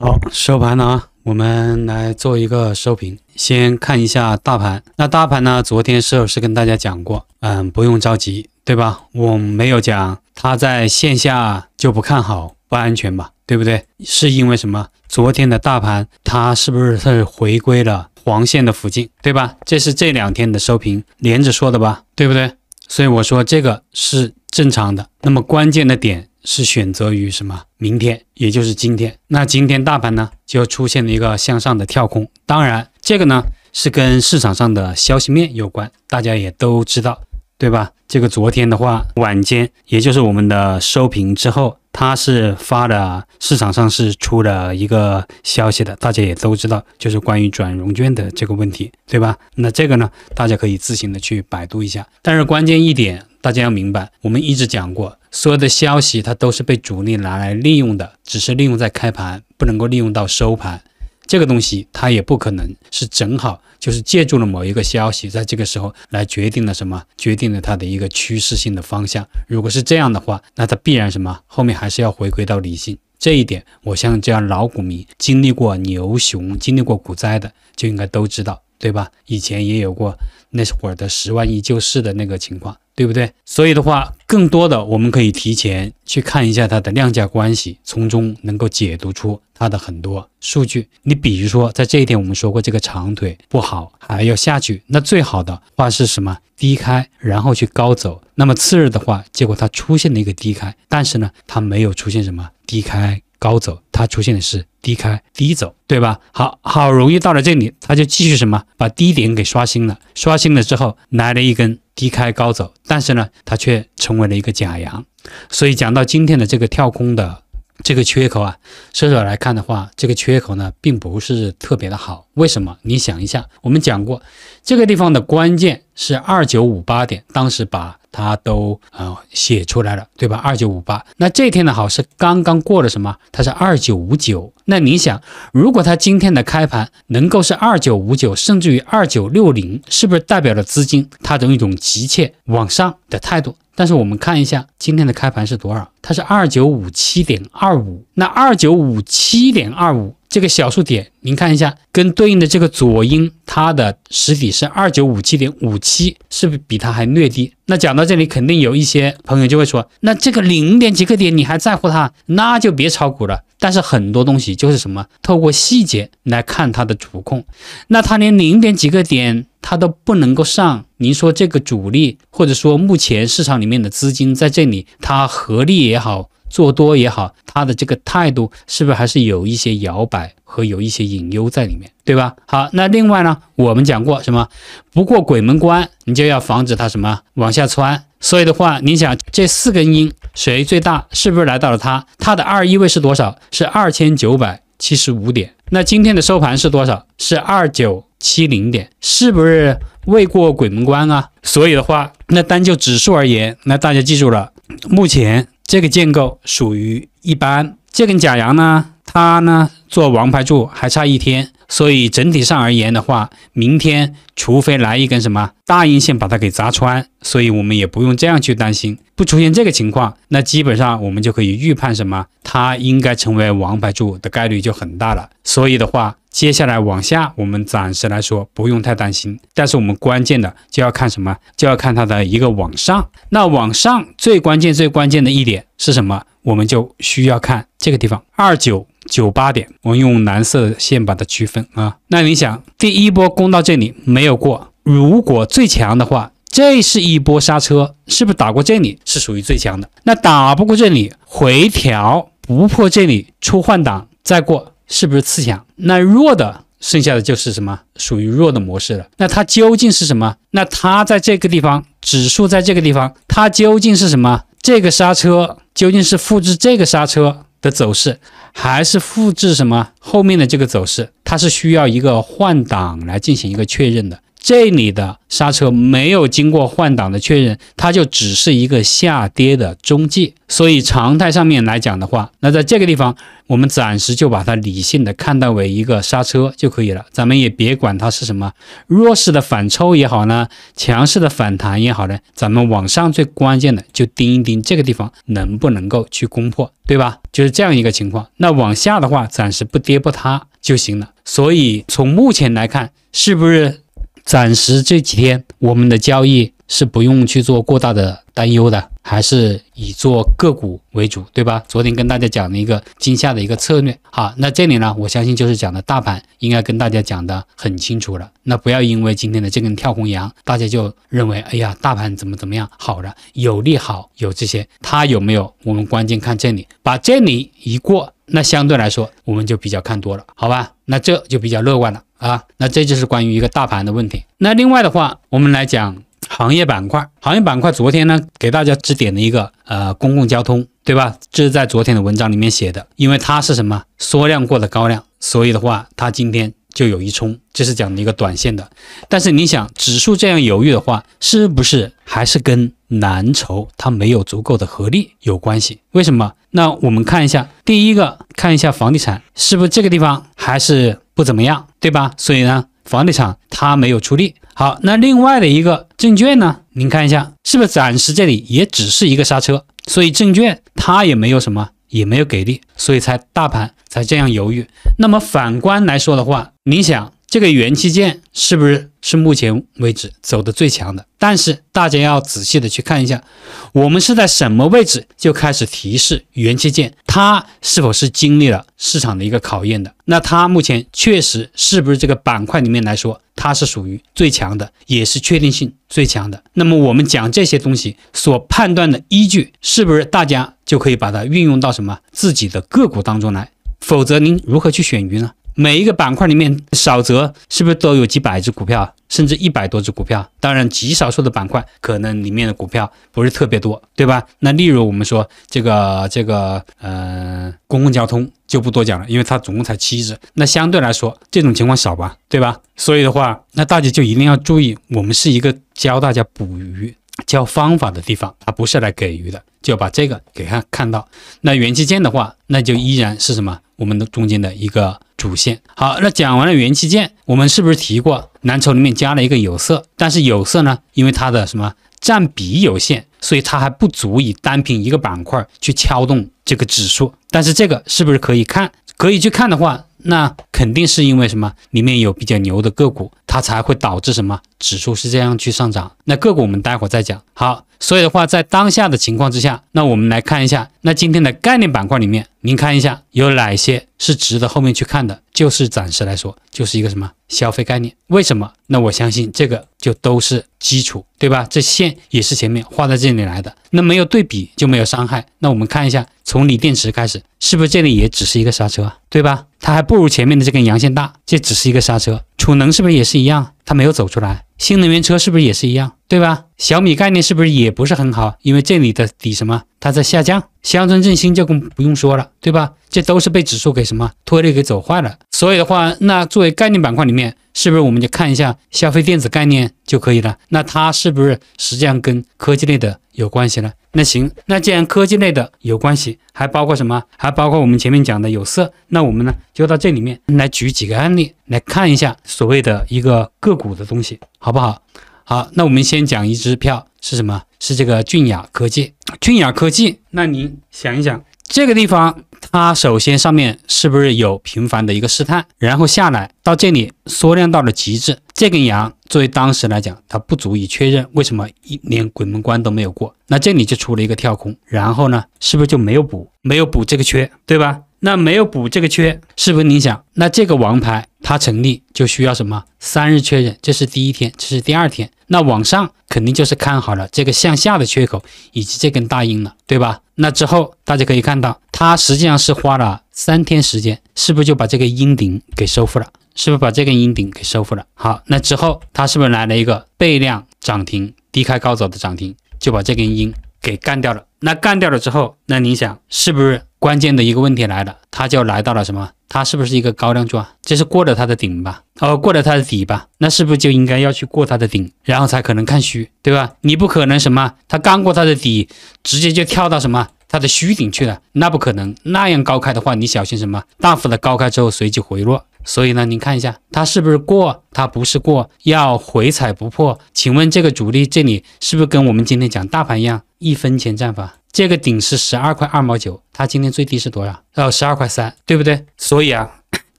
好，收盘了啊，我们来做一个收评，先看一下大盘。那大盘呢？昨天是不是跟大家讲过，嗯，不用着急，对吧？我没有讲它在线下就不看好，不安全吧？对不对？是因为什么？昨天的大盘它是不是是回归了黄线的附近，对吧？这是这两天的收评连着说的吧？对不对？所以我说这个是正常的。那么关键的点。是选择于什么？明天，也就是今天。那今天大盘呢，就出现了一个向上的跳空。当然，这个呢是跟市场上的消息面有关，大家也都知道，对吧？这个昨天的话，晚间，也就是我们的收评之后，它是发的，市场上是出了一个消息的，大家也都知道，就是关于转融券的这个问题，对吧？那这个呢，大家可以自行的去百度一下。但是关键一点。大家要明白，我们一直讲过，所有的消息它都是被主力拿来利用的，只是利用在开盘，不能够利用到收盘。这个东西它也不可能是正好就是借助了某一个消息，在这个时候来决定了什么，决定了它的一个趋势性的方向。如果是这样的话，那它必然什么，后面还是要回归到理性。这一点，我相信这样老股民，经历过牛熊、经历过股灾的，就应该都知道。对吧？以前也有过那会儿的十万亿救市的那个情况，对不对？所以的话，更多的我们可以提前去看一下它的量价关系，从中能够解读出它的很多数据。你比如说，在这一天我们说过这个长腿不好，还要下去。那最好的话是什么？低开，然后去高走。那么次日的话，结果它出现了一个低开，但是呢，它没有出现什么低开。高走，它出现的是低开低走，对吧？好好容易到了这里，它就继续什么，把低点给刷新了。刷新了之后，来了一根低开高走，但是呢，它却成为了一个假阳。所以讲到今天的这个跳空的这个缺口啊，射手来看的话，这个缺口呢并不是特别的好。为什么？你想一下，我们讲过这个地方的关键是二九五八点，当时把。它都呃写出来了，对吧？二九五八，那这天的好是刚刚过了什么？它是二九五九，那你想，如果它今天的开盘能够是二九五九，甚至于二九六零，是不是代表了资金它的一种急切往上的态度？但是我们看一下今天的开盘是多少？它是二九五七点二五，那二九五七点二五。这个小数点，您看一下，跟对应的这个左因，它的实体是二九五七点五七，是不是比它还略低？那讲到这里，肯定有一些朋友就会说，那这个零点几个点，你还在乎它？那就别炒股了。但是很多东西就是什么，透过细节来看它的主控。那它连零点几个点它都不能够上，您说这个主力或者说目前市场里面的资金在这里，它合力也好。做多也好，他的这个态度是不是还是有一些摇摆和有一些隐忧在里面，对吧？好，那另外呢，我们讲过什么？不过鬼门关，你就要防止它什么往下窜。所以的话，你想这四根阴谁最大？是不是来到了它？它的二一位是多少？是二千九百七十五点。那今天的收盘是多少？是二九七零点，是不是未过鬼门关啊？所以的话，那单就指数而言，那大家记住了，目前。这个建构属于一般，这根假阳呢？它呢做王牌柱还差一天。所以整体上而言的话，明天除非来一根什么大阴线把它给砸穿，所以我们也不用这样去担心。不出现这个情况，那基本上我们就可以预判什么，它应该成为王牌柱的概率就很大了。所以的话，接下来往下，我们暂时来说不用太担心。但是我们关键的就要看什么，就要看它的一个往上。那往上最关键最关键的一点是什么？我们就需要看这个地方二九。九八点，我们用蓝色线把它区分啊。那你想，第一波攻到这里没有过，如果最强的话，这是一波刹车，是不是打过这里，是属于最强的？那打不过这里，回调不破这里，出换挡再过，是不是次强？那弱的剩下的就是什么，属于弱的模式了。那它究竟是什么？那它在这个地方，指数在这个地方，它究竟是什么？这个刹车究竟是复制这个刹车？的走势还是复制什么后面的这个走势，它是需要一个换挡来进行一个确认的。这里的刹车没有经过换挡的确认，它就只是一个下跌的中介。所以常态上面来讲的话，那在这个地方，我们暂时就把它理性的看待为一个刹车就可以了。咱们也别管它是什么弱势的反抽也好呢，强势的反弹也好呢，咱们往上最关键的就盯一盯这个地方能不能够去攻破，对吧？就是这样一个情况。那往下的话，暂时不跌不塌就行了。所以从目前来看，是不是？暂时这几天我们的交易是不用去做过大的担忧的，还是以做个股为主，对吧？昨天跟大家讲了一个今夏的一个策略，好，那这里呢，我相信就是讲的大盘应该跟大家讲的很清楚了。那不要因为今天的这根跳空阳，大家就认为，哎呀，大盘怎么怎么样好了，有利好有这些，它有没有？我们关键看这里，把这里一过，那相对来说我们就比较看多了，好吧？那这就比较乐观了。啊，那这就是关于一个大盘的问题。那另外的话，我们来讲行业板块。行业板块昨天呢，给大家指点了一个呃公共交通，对吧？这是在昨天的文章里面写的，因为它是什么缩量过的高量，所以的话，它今天就有一冲，这是讲的一个短线的。但是你想，指数这样犹豫的话，是不是还是跟蓝筹它没有足够的合力有关系？为什么？那我们看一下，第一个看一下房地产，是不是这个地方还是？不怎么样，对吧？所以呢，房地产它没有出力。好，那另外的一个证券呢？您看一下，是不是暂时这里也只是一个刹车？所以证券它也没有什么，也没有给力，所以才大盘才这样犹豫。那么反观来说的话，你想。这个元器件是不是是目前为止走的最强的？但是大家要仔细的去看一下，我们是在什么位置就开始提示元器件，它是否是经历了市场的一个考验的？那它目前确实是不是这个板块里面来说，它是属于最强的，也是确定性最强的。那么我们讲这些东西所判断的依据，是不是大家就可以把它运用到什么自己的个股当中来？否则您如何去选鱼呢？每一个板块里面，少则是不是都有几百只股票，甚至一百多只股票？当然，极少数的板块可能里面的股票不是特别多，对吧？那例如我们说这个这个呃公共交通就不多讲了，因为它总共才七只。那相对来说这种情况少吧，对吧？所以的话，那大家就一定要注意，我们是一个教大家捕鱼。教方法的地方，它不是来给予的，就要把这个给他看到。那元器件的话，那就依然是什么？我们的中间的一个主线。好，那讲完了元器件，我们是不是提过蓝筹里面加了一个有色？但是有色呢，因为它的什么占比有限，所以它还不足以单凭一个板块去撬动这个指数。但是这个是不是可以看？可以去看的话，那肯定是因为什么？里面有比较牛的个股，它才会导致什么？指数是这样去上涨，那个股我们待会儿再讲。好，所以的话，在当下的情况之下，那我们来看一下，那今天的概念板块里面，您看一下有哪些是值得后面去看的，就是暂时来说，就是一个什么消费概念？为什么？那我相信这个就都是基础，对吧？这线也是前面画在这里来的，那没有对比就没有伤害。那我们看一下，从锂电池开始，是不是这里也只是一个刹车，对吧？它还不如前面的这根阳线大，这只是一个刹车。储能是不是也是一样？它没有走出来。新能源车是不是也是一样，对吧？小米概念是不是也不是很好？因为这里的底什么，它在下降。乡村振兴就更不用说了，对吧？这都是被指数给什么拖累，给走坏了。所以的话，那作为概念板块里面，是不是我们就看一下消费电子概念就可以了？那它是不是实际上跟科技类的有关系呢？那行，那既然科技类的有关系，还包括什么？还包括我们前面讲的有色。那我们呢，就到这里面来举几个案例来看一下所谓的一个个股的东西。好不好？好，那我们先讲一支票是什么？是这个俊雅科技。俊雅科技，那您想一想，这个地方它首先上面是不是有频繁的一个试探，然后下来到这里缩量到了极致，这根阳作为当时来讲，它不足以确认为什么一连鬼门关都没有过，那这里就出了一个跳空，然后呢，是不是就没有补，没有补这个缺，对吧？那没有补这个缺，是不是你想？那这个王牌它成立就需要什么？三日确认，这是第一天，这是第二天，那往上肯定就是看好了这个向下的缺口以及这根大阴了，对吧？那之后大家可以看到，它实际上是花了三天时间，是不是就把这个阴顶给收复了？是不是把这根阴顶给收复了？好，那之后它是不是来了一个倍量涨停，低开高走的涨停，就把这根阴。给干掉了，那干掉了之后，那你想是不是关键的一个问题来了？它就来到了什么？它是不是一个高量柱啊？这是过了它的顶吧？哦，过了它的底吧？那是不是就应该要去过它的顶，然后才可能看虚，对吧？你不可能什么，它刚过它的底，直接就跳到什么它的虚顶去了？那不可能，那样高开的话，你小心什么？大幅的高开之后随即回落。所以呢，您看一下它是不是过，它不是过，要回踩不破。请问这个主力这里是不是跟我们今天讲大盘一样，一分钱战法？这个顶是十二块二毛九，它今天最低是多少？要十二块三，对不对？所以啊，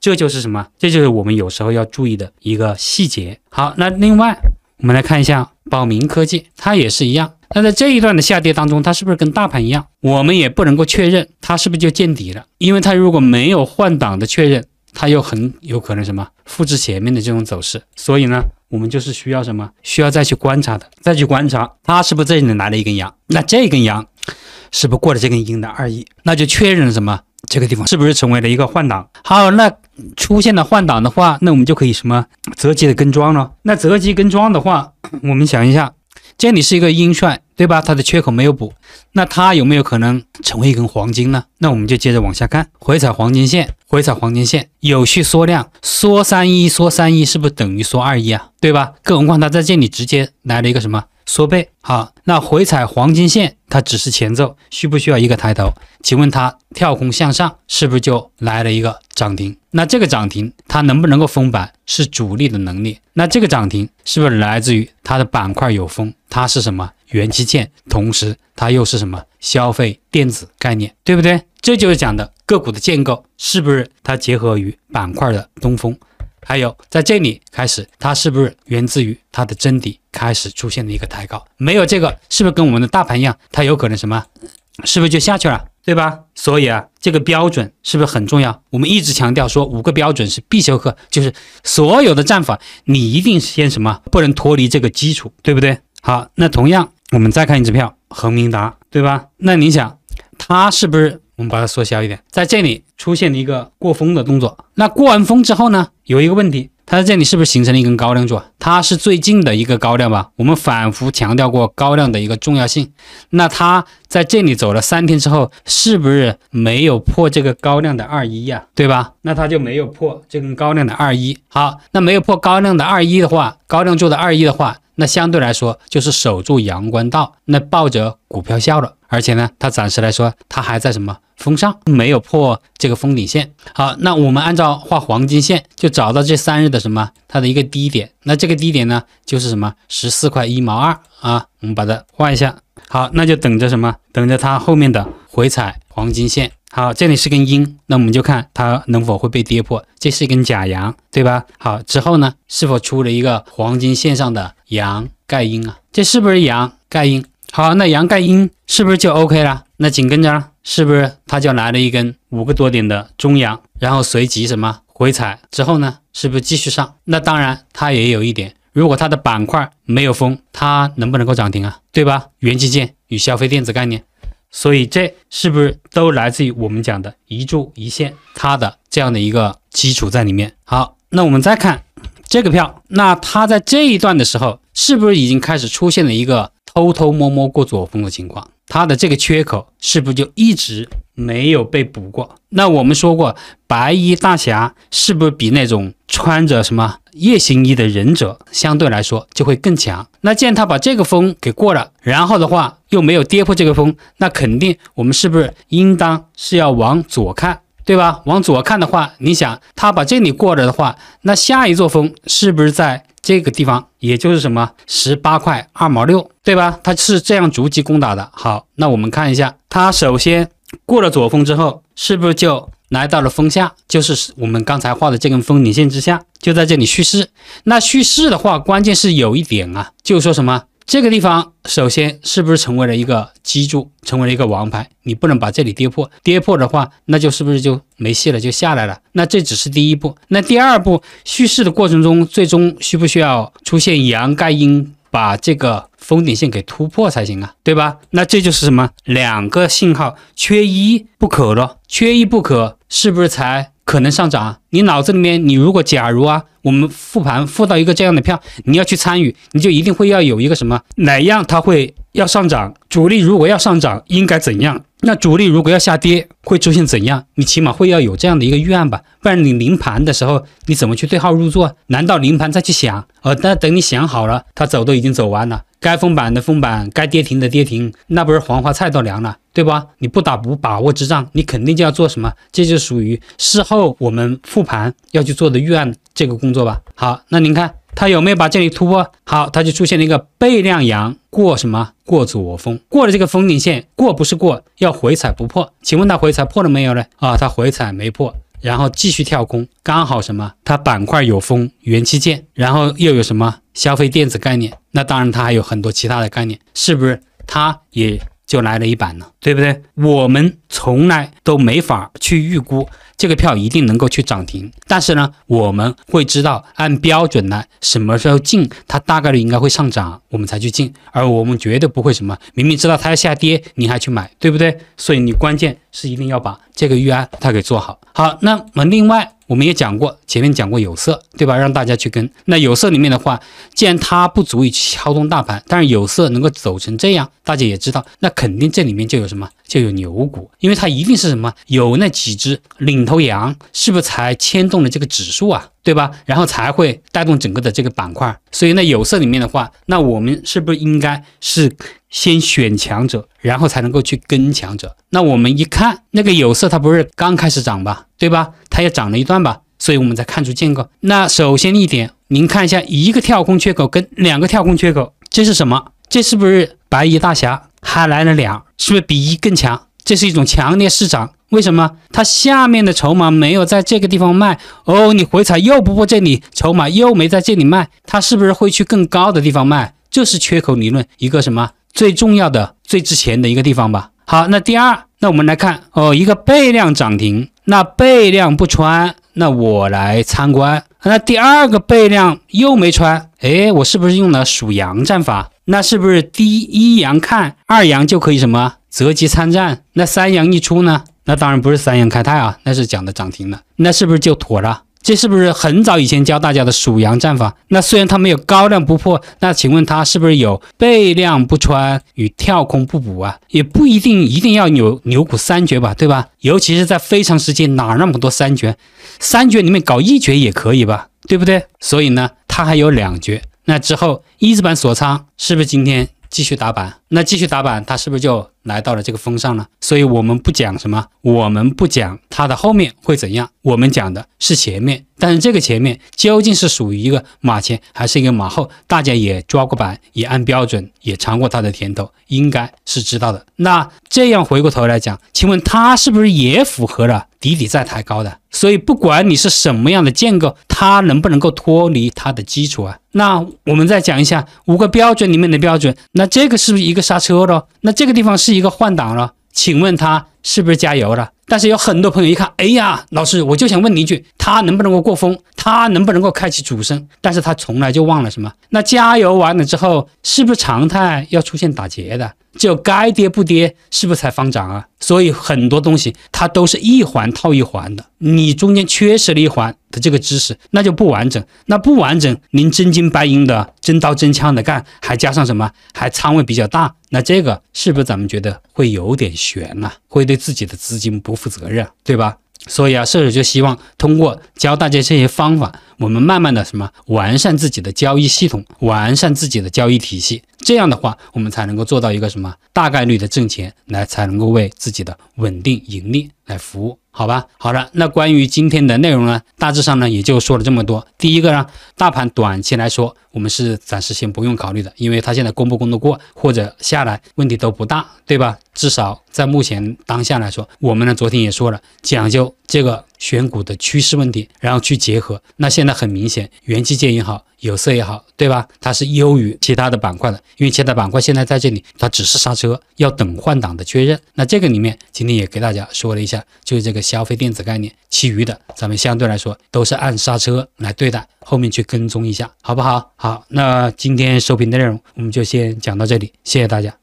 这就是什么？这就是我们有时候要注意的一个细节。好，那另外我们来看一下宝明科技，它也是一样。那在这一段的下跌当中，它是不是跟大盘一样？我们也不能够确认它是不是就见底了，因为它如果没有换挡的确认。它又很有可能什么复制前面的这种走势，所以呢，我们就是需要什么需要再去观察的，再去观察它是不是这里来了一根阳，那这根阳是不是过了这根阴的二一，那就确认什么这个地方是不是成为了一个换挡？好，那出现了换挡的话，那我们就可以什么择机的跟庄了。那择机跟庄的话，我们想一下。这里是一个阴帅，对吧？它的缺口没有补，那它有没有可能成为一根黄金呢？那我们就接着往下看，回踩黄金线，回踩黄金线，有序缩量，缩三一，缩三一是不是等于缩二一啊？对吧？更何况它在这里直接来了一个什么缩背？好，那回踩黄金线。它只是前奏，需不需要一个抬头？请问它跳空向上，是不是就来了一个涨停？那这个涨停它能不能够封板，是主力的能力。那这个涨停是不是来自于它的板块有风？它是什么元器件？同时它又是什么消费电子概念？对不对？这就是讲的个股的建构，是不是它结合于板块的东风？还有，在这里开始，它是不是源自于它的真底开始出现了一个抬高？没有这个，是不是跟我们的大盘一样，它有可能什么？是不是就下去了，对吧？所以啊，这个标准是不是很重要？我们一直强调说，五个标准是必修课，就是所有的战法，你一定先什么，不能脱离这个基础，对不对？好，那同样，我们再看一只票，恒明达，对吧？那你想，它是不是？我们把它缩小一点，在这里出现了一个过峰的动作。那过完峰之后呢？有一个问题，它在这里是不是形成了一根高量柱啊？它是最近的一个高量吧？我们反复强调过高量的一个重要性。那它在这里走了三天之后，是不是没有破这个高量的二一呀？对吧？那它就没有破这根高量的二一。好，那没有破高量的二一的话，高量柱的二一的话。那相对来说，就是守住阳关道，那抱着股票笑了。而且呢，它暂时来说，它还在什么封上，没有破这个封顶线。好，那我们按照画黄金线，就找到这三日的什么它的一个低点。那这个低点呢，就是什么十四块一毛二啊，我们把它画一下。好，那就等着什么，等着它后面的回踩黄金线。好，这里是根阴，那我们就看它能否会被跌破。这是一根假阳，对吧？好，之后呢，是否出了一个黄金线上的阳盖阴啊？这是不是阳盖阴？好，那阳盖阴是不是就 OK 了？那紧跟着是不是它就来了一根五个多点的中阳？然后随即什么回踩之后呢，是不是继续上？那当然，它也有一点，如果它的板块没有封，它能不能够涨停啊？对吧？元器件与消费电子概念。所以这是不是都来自于我们讲的一柱一线它的这样的一个基础在里面？好，那我们再看这个票，那它在这一段的时候，是不是已经开始出现了一个偷偷摸摸过左峰的情况？它的这个缺口是不是就一直没有被补过？那我们说过，白衣大侠是不是比那种穿着什么？夜行衣的忍者相对来说就会更强。那既然他把这个风给过了，然后的话又没有跌破这个风，那肯定我们是不是应当是要往左看，对吧？往左看的话，你想他把这里过了的话，那下一座峰是不是在这个地方？也就是什么十八块二毛六，对吧？他是这样逐级攻打的。好，那我们看一下，他首先过了左峰之后，是不是就？来到了峰下，就是我们刚才画的这根风顶线之下，就在这里蓄势。那蓄势的话，关键是有一点啊，就是说什么？这个地方首先是不是成为了一个基柱，成为了一个王牌？你不能把这里跌破，跌破的话，那就是不是就没戏了，就下来了。那这只是第一步，那第二步蓄势的过程中，最终需不需要出现阳盖阴，把这个？封顶线给突破才行啊，对吧？那这就是什么？两个信号缺一不可咯，缺一不可，是不是才可能上涨？你脑子里面，你如果假如啊，我们复盘复到一个这样的票，你要去参与，你就一定会要有一个什么？哪样它会要上涨？主力如果要上涨，应该怎样？那主力如果要下跌，会出现怎样？你起码会要有这样的一个预案吧，不然你临盘的时候你怎么去对号入座？难道临盘再去想？呃，那等你想好了，它走都已经走完了，该封板的封板，该跌停的跌停，那不是黄花菜都凉了，对吧？你不打不把握之仗，你肯定就要做什么？这就属于事后我们复盘要去做的预案这个工作吧。好，那您看。它有没有把这里突破？好，它就出现了一个背量阳过什么？过左峰，过了这个封顶线，过不是过，要回踩不破。请问它回踩破了没有呢？啊，它回踩没破，然后继续跳空，刚好什么？它板块有风，元器件，然后又有什么消费电子概念？那当然它还有很多其他的概念，是不是？它也就来了一板呢？对不对？我们从来都没法去预估这个票一定能够去涨停，但是呢，我们会知道按标准来什么时候进，它大概率应该会上涨，我们才去进。而我们绝对不会什么明明知道它要下跌，你还去买，对不对？所以你关键是一定要把这个预案它给做好。好，那么另外我们也讲过，前面讲过有色，对吧？让大家去跟那有色里面的话，既然它不足以敲动大盘，但是有色能够走成这样，大家也知道，那肯定这里面就有什么。什么？就有牛股，因为它一定是什么有那几只领头羊，是不是才牵动了这个指数啊，对吧？然后才会带动整个的这个板块。所以那有色里面的话，那我们是不是应该是先选强者，然后才能够去跟强者？那我们一看，那个有色它不是刚开始涨吧，对吧？它也涨了一段吧，所以我们才看出结构。那首先一点，您看一下一个跳空缺口跟两个跳空缺口，这是什么？这是不是白衣大侠？还来了俩，是不是比一更强？这是一种强烈市场。为什么它下面的筹码没有在这个地方卖？哦，你回踩又不破这里，筹码又没在这里卖，它是不是会去更高的地方卖？这是缺口理论一个什么最重要的、最值钱的一个地方吧？好，那第二，那我们来看哦，一个倍量涨停，那倍量不穿。那我来参观。那第二个倍量又没穿，哎，我是不是用了属羊战法？那是不是第一阳看二阳就可以什么择机参战？那三阳一出呢？那当然不是三阳开泰啊，那是讲的涨停的。那是不是就妥了？这是不是很早以前教大家的属羊战法？那虽然它没有高量不破，那请问它是不是有背量不穿与跳空不补啊？也不一定一定要有牛股三绝吧，对吧？尤其是在非常时期，哪那么多三绝？三绝里面搞一绝也可以吧，对不对？所以呢，它还有两绝。那之后一字板锁仓，是不是今天继续打板？那继续打板，它是不是就来到了这个峰上呢？所以，我们不讲什么，我们不讲它的后面会怎样，我们讲的是前面。但是，这个前面究竟是属于一个马前还是一个马后，大家也抓过板，也按标准，也尝过它的甜头，应该是知道的。那这样回过头来讲，请问它是不是也符合了底底在抬高的？所以，不管你是什么样的建构，它能不能够脱离它的基础啊？那我们再讲一下五个标准里面的标准，那这个是不是一？一个刹车了，那这个地方是一个换挡了，请问他是不是加油了？但是有很多朋友一看，哎呀，老师，我就想问你一句，他能不能够过风？他能不能够开启主升？但是他从来就忘了什么？那加油完了之后，是不是常态要出现打劫的？就该跌不跌，是不是才方涨啊？所以很多东西它都是一环套一环的，你中间缺失了一环的这个知识，那就不完整。那不完整，您真金白银的、真刀真枪的干，还加上什么？还仓位比较大，那这个是不是咱们觉得会有点悬了？会对自己的资金不？负责任，对吧？所以啊，射手就希望通过教大家这些方法，我们慢慢的什么完善自己的交易系统，完善自己的交易体系。这样的话，我们才能够做到一个什么大概率的挣钱，来才能够为自己的稳定盈利。来服务，好吧。好了，那关于今天的内容呢，大致上呢也就说了这么多。第一个呢，大盘短期来说，我们是暂时先不用考虑的，因为它现在攻不攻得过，或者下来问题都不大，对吧？至少在目前当下来说，我们呢昨天也说了，讲究这个选股的趋势问题，然后去结合。那现在很明显，元器件也好，有色也好，对吧？它是优于其他的板块的，因为其他板块现在在这里，它只是刹车，要等换挡的确认。那这个里面，今天也给大家说了一下。就是这个消费电子概念，其余的咱们相对来说都是按刹车来对待，后面去跟踪一下，好不好？好，那今天收评的内容我们就先讲到这里，谢谢大家。